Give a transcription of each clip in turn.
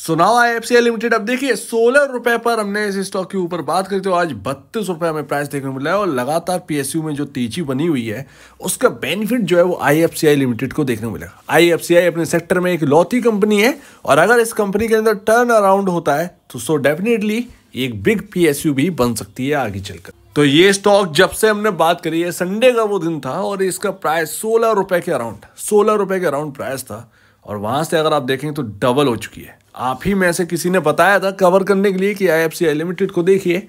सुनाओ I F limited अब देखिए सोलह रुपए पर हमने इस स्टॉक के ऊपर बात करी तो आज बत्तीस रुपए हमें प्राइस देखने को मिला है और लगातार पीएसयू में जो तेजी बनी हुई है उसका बेनिफिट जो है वो आई लिमिटेड को देखने को मिला आई अपने सेक्टर में एक लौती कंपनी है और अगर इस कंपनी के अंदर टर्न अराउंड होता है तो सो डेफिनेटली एक बिग पीएसयू भी बन सकती है आगे चलकर तो ये स्टॉक जब से हमने बात करी है संडे का वो दिन था और इसका प्राइस सोलह रुपए के अराउंड सोलह रुपए के अराउंड प्राइस था और वहां से अगर आप देखें तो डबल हो चुकी है आप ही में से किसी ने बताया था कवर करने के लिए कि आई लिमिटेड को देखिए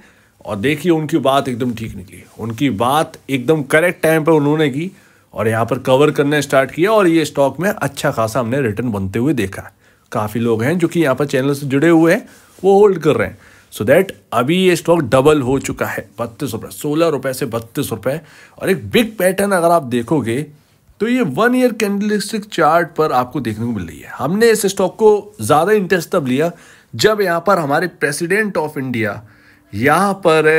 और देखिए उनकी बात एकदम ठीक निकली उनकी बात एकदम करेक्ट टाइम पर उन्होंने की और यहाँ पर कवर करने स्टार्ट किया और ये स्टॉक में अच्छा खासा हमने रिटर्न बनते हुए देखा काफ़ी लोग हैं जो कि यहाँ पर चैनल से जुड़े हुए हैं वो होल्ड कर रहे हैं सो so दैट अभी ये स्टॉक डबल हो चुका है बत्तीस रुपये सोलह रुपये से बत्तीस रुपये और एक बिग पैटर्न अगर आप देखोगे तो ये वन ईयर कैंडलिस्टिक चार्ट पर आपको देखने को मिल रही है हमने इस स्टॉक को ज़्यादा इंटरेस्ट तब लिया जब यहाँ पर हमारे प्रेसिडेंट ऑफ इंडिया यहाँ पर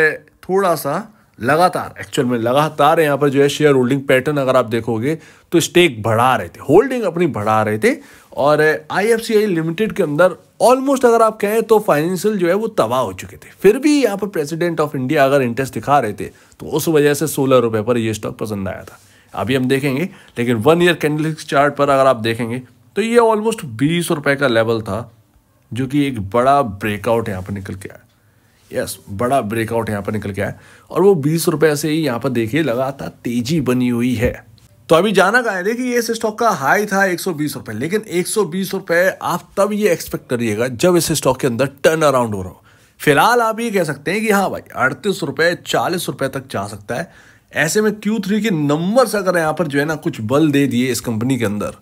थोड़ा सा लगातार एक्चुअल में लगातार यहाँ पर जो है शेयर होल्डिंग पैटर्न अगर आप देखोगे तो स्टेक बढ़ा रहे थे होल्डिंग अपनी बढ़ा रहे थे और आईएफसीआई लिमिटेड के अंदर ऑलमोस्ट अगर आप कहें तो फाइनेंशियल जो है वो तबाह हो चुके थे फिर भी यहाँ पर प्रेसिडेंट ऑफ इंडिया अगर इंटरेस्ट दिखा रहे थे तो उस वजह से सोलह रुपये पर यह स्टॉक पसंद आया था अभी हम देखेंगे लेकिन वन ईयर कैंडल चार्ट पर अगर आप देखेंगे तो ये ऑलमोस्ट बीस रुपए का लेवल था जो कि एक बड़ा ब्रेकआउट यहाँ पर निकल के आया यस yes, बड़ा ब्रेकआउट यहाँ पर निकल के आया और वो बीस रुपए से ही यहाँ पर देखिए लगातार तेजी बनी हुई है तो अभी जाना का है देखिए इस स्टॉक का हाई था एक रुपए लेकिन एक रुपए आप तब ये एक्सपेक्ट करिएगा जब इस स्टॉक के अंदर टर्न अराउंड हो रहा हो फिलहाल आप ये कह सकते हैं कि हाँ भाई अड़तीस रुपये चालीस रुपये तक जा सकता है ऐसे में क्यू थ्री के नंबर्स अगर यहाँ पर जो है ना कुछ बल दे दिए इस कंपनी के अंदर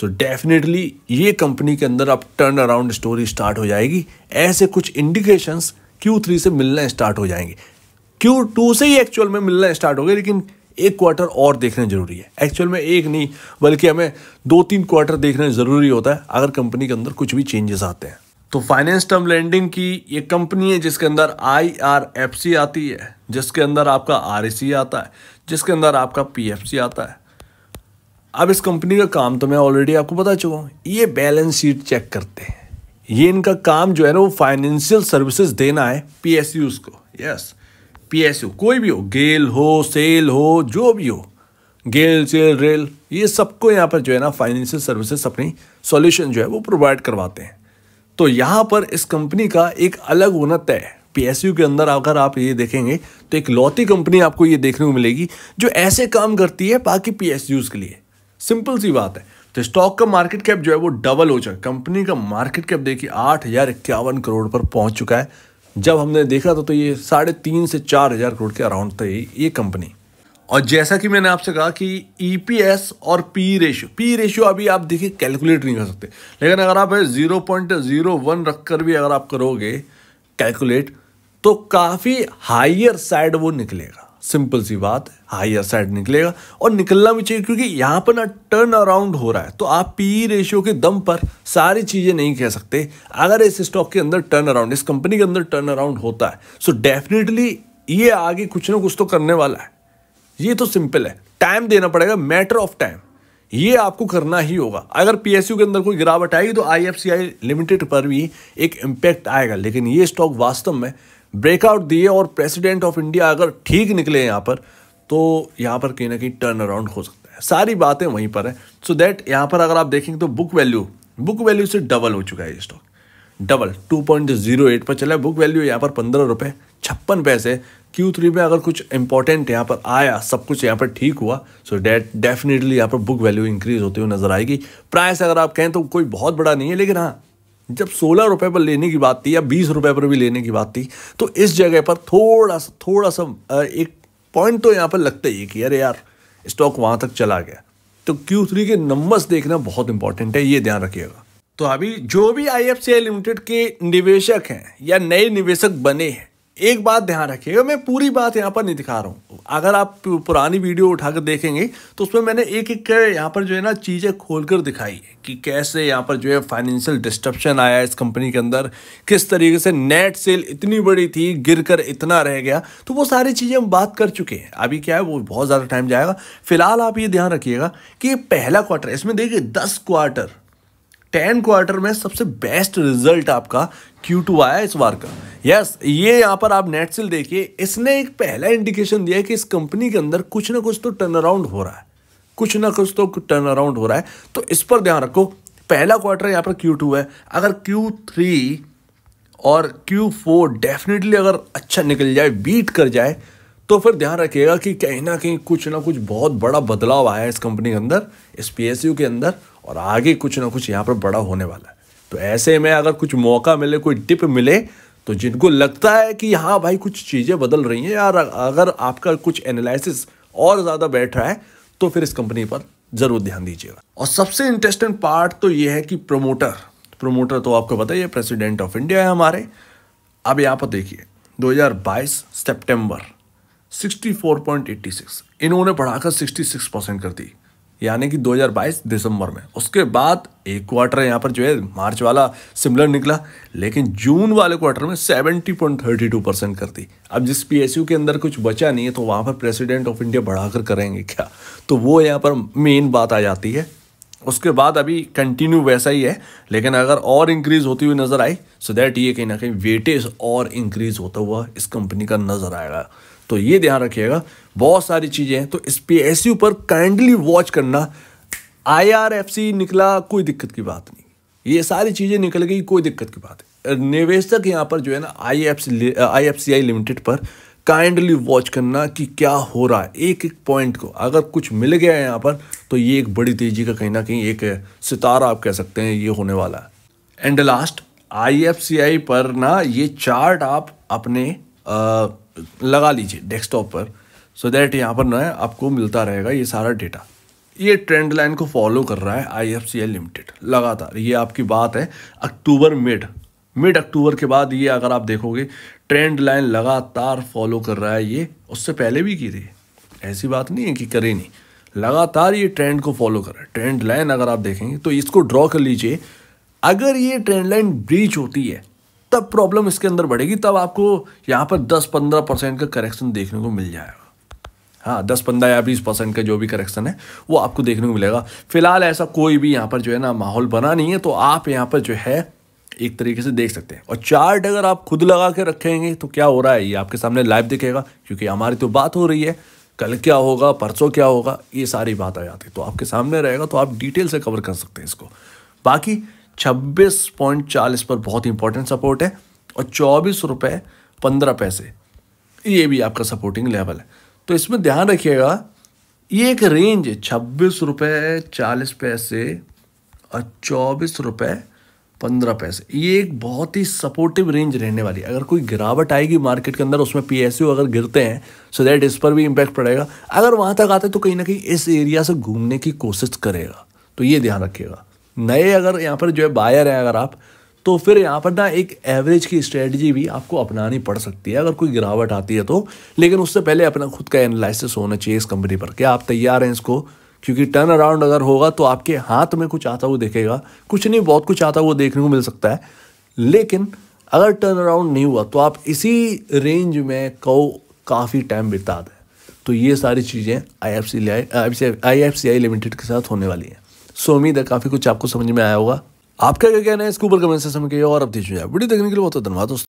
सो so डेफिनेटली ये कंपनी के अंदर अब टर्न अराउंड स्टोरी स्टार्ट हो जाएगी ऐसे कुछ इंडिकेशंस क्यू थ्री से मिलना स्टार्ट हो जाएंगे क्यू टू से ही एक्चुअल में मिलना स्टार्ट हो गया लेकिन एक क्वार्टर और देखना जरूरी है एक्चुअल में एक नहीं बल्कि हमें दो तीन क्वार्टर देखना जरूरी होता है अगर कंपनी के अंदर कुछ भी चेंजेस आते हैं तो फाइनेंस टर्म लेंडिंग की ये कंपनी है जिसके अंदर आई आती है जिसके अंदर आपका आर e आता है जिसके अंदर आपका पी आता है अब इस कंपनी का काम तो मैं ऑलरेडी आपको बता चुका हूँ ये बैलेंस शीट चेक करते हैं ये इनका काम जो है ना वो फाइनेंशियल सर्विसेज देना है पी को यस पी कोई भी हो गेल हो सेल हो जो भी हो गेल सेल रेल ये सबको यहाँ पर जो है ना फाइनेंशियल सर्विसेज अपनी सॉल्यूशन जो है वो प्रोवाइड करवाते हैं तो यहाँ पर इस कंपनी का एक अलग होना तय है पीएसयू के अंदर अगर आप ये देखेंगे तो एक लौती कंपनी आपको ये देखने को मिलेगी जो ऐसे काम करती है बाकी पीएसयूज के लिए सिंपल सी बात है तो स्टॉक का मार्केट कैप जो है वो डबल हो चुका है कंपनी का मार्केट कैप देखिए आठ हज़ार इक्यावन करोड़ पर पहुंच चुका है जब हमने देखा था तो ये साढ़े तीन से चार हज़ार करोड़ के अराउंड था ये ये कंपनी और जैसा कि मैंने आपसे कहा कि ईपीएस e और पी रेशियो पी रेशियो अभी आप देखिए कैलकुलेट नहीं कर सकते लेकिन अगर आप ज़ीरो पॉइंट ज़ीरो वन रख कर भी अगर आप करोगे कैलकुलेट तो काफ़ी हाइयर साइड वो निकलेगा सिंपल सी बात है हाइयर साइड निकलेगा और निकलना भी चाहिए क्योंकि यहाँ पर ना टर्न अराउंड हो रहा है तो आप पी रेशियो के दम पर सारी चीज़ें नहीं कह सकते अगर इस स्टॉक के अंदर टर्न अराउंड इस कंपनी के अंदर टर्न अराउंड होता है सो डेफिनेटली ये आगे कुछ ना कुछ तो करने वाला है ये तो सिंपल है टाइम देना पड़ेगा मैटर ऑफ टाइम ये आपको करना ही होगा अगर पीएसयू के अंदर कोई गिरावट आएगी तो आईएफसीआई लिमिटेड पर भी एक इम्पैक्ट आएगा लेकिन ये स्टॉक वास्तव में ब्रेकआउट दिए और प्रेसिडेंट ऑफ इंडिया अगर ठीक निकले यहाँ पर तो यहाँ पर कहीं ना कहीं टर्न अराउंड हो सकता है सारी बातें वहीं पर है सो दैट यहाँ पर अगर आप देखेंगे तो बुक वैल्यू बुक वैल्यू से डबल हो चुका है ये stock double two point zero eight पर चला है बुक वैल्यू यहाँ पर पंद्रह रुपये छप्पन पैसे क्यू थ्री में अगर कुछ इंपॉर्टेंट यहाँ पर आया सब कुछ यहाँ पर ठीक हुआ सो डेट डेफिनेटली यहाँ पर बुक वैल्यू इंक्रीज होती हुई नजर आएगी प्राइस अगर आप कहें तो कोई बहुत बड़ा नहीं है लेकिन हाँ जब सोलह रुपए पर लेने की बात थी या बीस रुपए पर भी लेने की बात थी तो इस जगह पर थोड़ा सा थोड़ा सा एक पॉइंट तो यहाँ पर लगता ही कि अरे यार स्टॉक वहाँ तक चला गया तो क्यू थ्री के नंबर्स देखना बहुत इंपॉर्टेंट है ये ध्यान रखिएगा तो अभी जो भी आई लिमिटेड के निवेशक हैं या नए निवेशक बने हैं एक बात ध्यान रखिएगा मैं पूरी बात यहाँ पर नहीं दिखा रहा हूँ अगर आप पुरानी वीडियो उठाकर देखेंगे तो उसमें मैंने एक एक कर यहाँ पर जो है ना चीज़ें खोल कर दिखाई है कि कैसे यहाँ पर जो है फाइनेंशियल डिस्ट्रप्शन आया इस कंपनी के अंदर किस तरीके से नेट सेल इतनी बड़ी थी गिर कर इतना रह गया तो वो सारी चीज़ें हम बात कर चुके हैं अभी क्या है वो बहुत ज़्यादा टाइम जाएगा फिलहाल आप ये ध्यान रखिएगा कि पहला क्वार्टर इसमें देखिए दस क्वार्टर टेन क्वार्टर में सबसे बेस्ट रिजल्ट आपका क्यू टू आया इस बार का यस yes, ये यहाँ पर आप नेट सेल देखिए इसने एक पहला इंडिकेशन दिया है कि इस कंपनी के अंदर कुछ ना कुछ तो टर्न अराउंड हो रहा है कुछ ना कुछ तो टर्न अराउंड हो रहा है तो इस पर ध्यान रखो पहला क्वार्टर यहाँ पर क्यू टू है अगर क्यू थ्री और क्यू फोर डेफिनेटली अगर अच्छा निकल जाए बीट कर जाए तो फिर ध्यान रखिएगा कि कहीं ना कहीं कुछ ना कुछ बहुत बड़ा बदलाव आया है इस कंपनी के अंदर इस पी के अंदर और आगे कुछ ना कुछ यहाँ पर बड़ा होने वाला है तो ऐसे में अगर कुछ मौका मिले कोई टिप मिले तो जिनको लगता है कि हाँ भाई कुछ चीज़ें बदल रही हैं यार अगर आपका कुछ एनालिसिस और ज़्यादा बैठ रहा है तो फिर इस कंपनी पर ज़रूर ध्यान दीजिएगा और सबसे इंटरेस्टिंग पार्ट तो ये है कि प्रोमोटर प्रोमोटर तो आपको पता ही है प्रेसिडेंट ऑफ इंडिया है हमारे अब यहाँ पर देखिए 2022 सितंबर 64.86 इन्होंने बढ़ाकर 66 परसेंट कर दी यानी कि 2022 दिसंबर में उसके बाद एक क्वार्टर यहाँ पर जो है मार्च वाला सिमिलर निकला लेकिन जून वाले क्वार्टर में 70.32 परसेंट कर दी अब जिस पीएसयू के अंदर कुछ बचा नहीं है तो वहाँ पर प्रेसिडेंट ऑफ इंडिया बढ़ाकर करेंगे क्या तो वो यहाँ पर मेन बात आ जाती है उसके बाद अभी कंटिन्यू वैसा ही है लेकिन अगर और इंक्रीज होती हुई नज़र आई सो दैट ये कहीं ना कहीं वेटेज और इंक्रीज होता हुआ इस कंपनी का नज़र आएगा तो ये ध्यान रखिएगा बहुत सारी चीज़ें हैं तो इस पे एस ऊपर पर काइंडली वॉच करना आई आर एफ सी निकला कोई दिक्कत की बात नहीं ये सारी चीज़ें निकल गई कोई दिक्कत की बात निवेशक यहाँ पर जो है ना I F C I F C I limited पर काइंडली वॉच करना कि क्या हो रहा है एक एक पॉइंट को अगर कुछ मिल गया है यहाँ पर तो ये एक बड़ी तेज़ी का कहीं ना कहीं एक सितारा आप कह सकते हैं ये होने वाला है एंड लास्ट आई पर ना ये चार्ट आप अपने आ, लगा लीजिए डेस्कटॉप पर सो so दैट यहाँ पर ना आपको मिलता रहेगा ये सारा डेटा ये ट्रेंड लाइन को फॉलो कर रहा है आई लिमिटेड लगातार ये आपकी बात है अक्टूबर मिड मिड अक्टूबर के बाद ये अगर आप देखोगे ट्रेंड लाइन लगातार फॉलो कर रहा है ये उससे पहले भी की थी ऐसी बात नहीं है कि करे नहीं लगातार ये ट्रेंड को फॉलो कर रहा है ट्रेंड लाइन अगर आप देखेंगे तो इसको ड्रॉ कर लीजिए अगर ये ट्रेंड लाइन ब्रीच होती है तब प्रॉब्लम इसके अंदर बढ़ेगी तब आपको यहाँ पर 10-15 परसेंट का करेक्शन देखने को मिल जाएगा हाँ दस पंद्रह या बीस परसेंट का जो भी करेक्शन है वो आपको देखने को मिलेगा फिलहाल ऐसा कोई भी यहाँ पर जो है ना माहौल बना नहीं है तो आप यहाँ पर जो है एक तरीके से देख सकते हैं और चार्ट अगर आप खुद लगा के रखेंगे तो क्या हो रहा है ये आपके सामने लाइव दिखेगा क्योंकि हमारी तो बात हो रही है कल क्या होगा परसों क्या होगा ये सारी बात आ जाती है तो आपके सामने रहेगा तो आप डिटेल से कवर कर सकते हैं इसको बाकी चालीस पर बहुत इंपॉर्टेंट सपोर्ट है और चौबीस रुपये पंद्रह पैसे ये भी आपका सपोर्टिंग लेवल है तो इसमें ध्यान रखिएगा ये एक रेंज है छब्बीस रुपये चालीस पैसे और चौबीस रुपये पंद्रह पैसे ये एक बहुत ही सपोर्टिव रेंज रहने वाली है अगर कोई गिरावट आएगी मार्केट के अंदर उसमें पी अगर गिरते हैं सो दैट इस पर भी इम्पैक्ट पड़ेगा अगर वहाँ तक आते तो कहीं ना कहीं इस एरिया से घूमने की कोशिश करेगा तो ये ध्यान रखिएगा नए अगर यहाँ पर जो है बायर हैं अगर आप तो फिर यहाँ पर ना एक एवरेज की स्ट्रेटजी भी आपको अपनानी पड़ सकती है अगर कोई गिरावट आती है तो लेकिन उससे पहले अपना खुद का एनालिसिस होना चाहिए इस कंपनी पर क्या आप तैयार हैं इसको क्योंकि टर्न अराउंड अगर होगा तो आपके हाथ में कुछ आता हुआ देखेगा कुछ नहीं बहुत कुछ आता हुआ देखने को मिल सकता है लेकिन अगर टर्न अराउंड नहीं हुआ तो आप इसी रेंज में कहो काफ़ी टाइम बिता दें तो ये सारी चीज़ें I F C I F C I limited के साथ होने वाली हैं सो उम्मीद है काफ़ी कुछ आपको समझ में आया होगा आपका क्या कहना है इसके ऊपर कमेंट से समझ के और अब दीजिए वीडियो देखने के लिए बहुत धन्यवाद दोस्तों